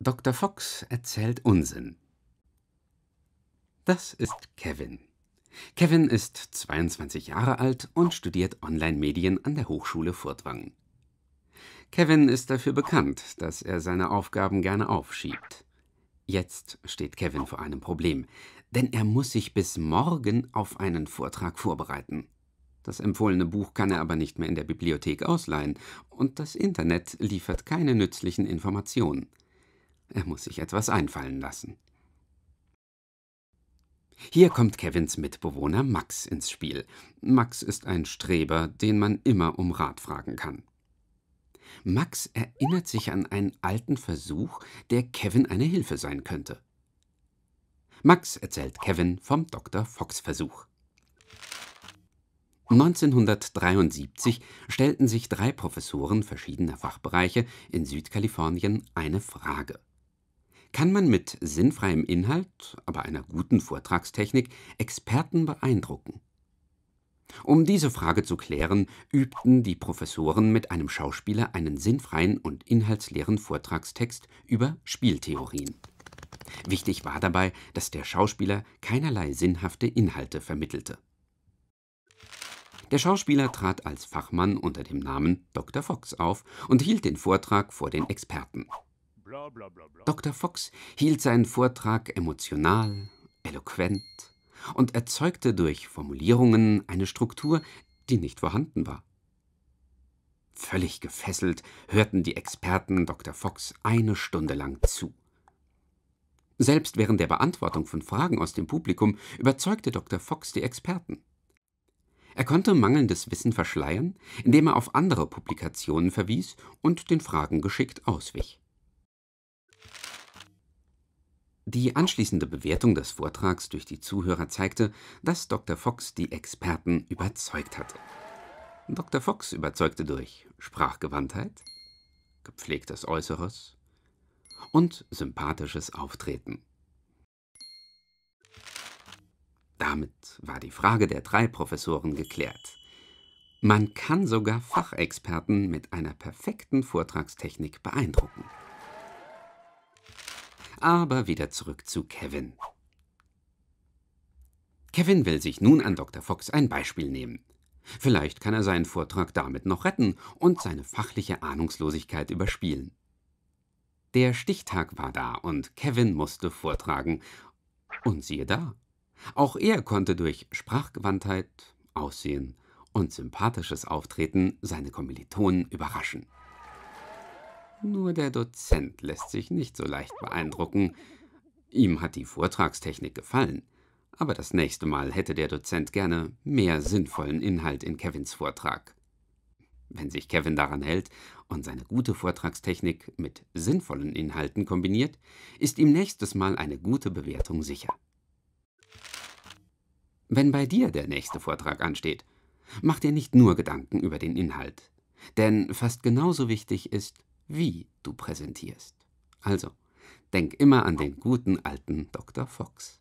Dr. Fox erzählt Unsinn. Das ist Kevin. Kevin ist 22 Jahre alt und studiert Online-Medien an der Hochschule Furtwang. Kevin ist dafür bekannt, dass er seine Aufgaben gerne aufschiebt. Jetzt steht Kevin vor einem Problem, denn er muss sich bis morgen auf einen Vortrag vorbereiten. Das empfohlene Buch kann er aber nicht mehr in der Bibliothek ausleihen, und das Internet liefert keine nützlichen Informationen. Er muss sich etwas einfallen lassen. Hier kommt Kevins Mitbewohner Max ins Spiel. Max ist ein Streber, den man immer um Rat fragen kann. Max erinnert sich an einen alten Versuch, der Kevin eine Hilfe sein könnte. Max erzählt Kevin vom Dr. Fox-Versuch. 1973 stellten sich drei Professoren verschiedener Fachbereiche in Südkalifornien eine Frage kann man mit sinnfreiem Inhalt, aber einer guten Vortragstechnik Experten beeindrucken. Um diese Frage zu klären, übten die Professoren mit einem Schauspieler einen sinnfreien und inhaltsleeren Vortragstext über Spieltheorien. Wichtig war dabei, dass der Schauspieler keinerlei sinnhafte Inhalte vermittelte. Der Schauspieler trat als Fachmann unter dem Namen Dr. Fox auf und hielt den Vortrag vor den Experten. Dr. Fox hielt seinen Vortrag emotional, eloquent und erzeugte durch Formulierungen eine Struktur, die nicht vorhanden war. Völlig gefesselt hörten die Experten Dr. Fox eine Stunde lang zu. Selbst während der Beantwortung von Fragen aus dem Publikum überzeugte Dr. Fox die Experten. Er konnte mangelndes Wissen verschleiern, indem er auf andere Publikationen verwies und den Fragen geschickt auswich. Die anschließende Bewertung des Vortrags durch die Zuhörer zeigte, dass Dr. Fox die Experten überzeugt hatte. Dr. Fox überzeugte durch Sprachgewandtheit, gepflegtes Äußeres und sympathisches Auftreten. Damit war die Frage der drei Professoren geklärt. Man kann sogar Fachexperten mit einer perfekten Vortragstechnik beeindrucken aber wieder zurück zu Kevin. Kevin will sich nun an Dr. Fox ein Beispiel nehmen. Vielleicht kann er seinen Vortrag damit noch retten und seine fachliche Ahnungslosigkeit überspielen. Der Stichtag war da und Kevin musste vortragen. Und siehe da, auch er konnte durch Sprachgewandtheit, Aussehen und sympathisches Auftreten seine Kommilitonen überraschen. Nur der Dozent lässt sich nicht so leicht beeindrucken. Ihm hat die Vortragstechnik gefallen, aber das nächste Mal hätte der Dozent gerne mehr sinnvollen Inhalt in Kevins Vortrag. Wenn sich Kevin daran hält und seine gute Vortragstechnik mit sinnvollen Inhalten kombiniert, ist ihm nächstes Mal eine gute Bewertung sicher. Wenn bei dir der nächste Vortrag ansteht, mach dir nicht nur Gedanken über den Inhalt, denn fast genauso wichtig ist, wie du präsentierst. Also, denk immer an den guten alten Dr. Fox.